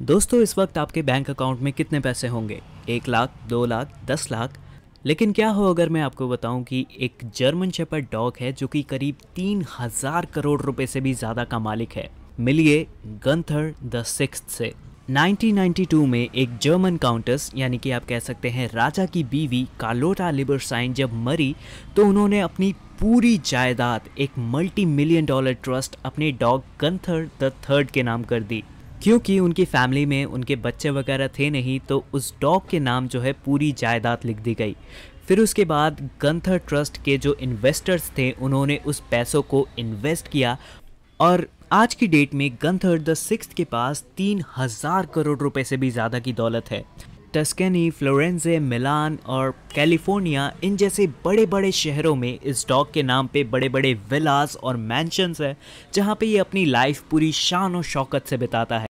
दोस्तों इस वक्त आपके बैंक अकाउंट में कितने पैसे होंगे एक लाख दो लाख दस लाख लेकिन क्या हो अगर मैं आपको बताऊं कि एक जर्मन शेपर डॉग है जो कि करीब तीन हजार करोड़ रुपए से भी ज़्यादा का मालिक है मिलिए गंथर द सिक्स से 1992 में एक जर्मन काउंटर्स यानी कि आप कह सकते हैं राजा की बीवी कार्लोटा लिबरसाइन जब मरी तो उन्होंने अपनी पूरी जायदाद एक मल्टी मिलियन डॉलर ट्रस्ट अपने डॉग गंथर द थर्ड के नाम कर दी क्योंकि उनकी फैमिली में उनके बच्चे वगैरह थे नहीं तो उस डॉग के नाम जो है पूरी जायदाद लिख दी गई फिर उसके बाद गंथर ट्रस्ट के जो इन्वेस्टर्स थे उन्होंने उस पैसों को इन्वेस्ट किया और आज की डेट में गंथर द सिक्स के पास तीन हज़ार करोड़ रुपए से भी ज़्यादा की दौलत है टस्कनी फ्लोरेंजे मिलान और कैलिफोर्निया इन जैसे बड़े बड़े शहरों में इस डॉग के नाम पे बड़े बड़े विलास और मैंशंस है जहाँ पे ये अपनी लाइफ पूरी शान और शौकत से बिताता है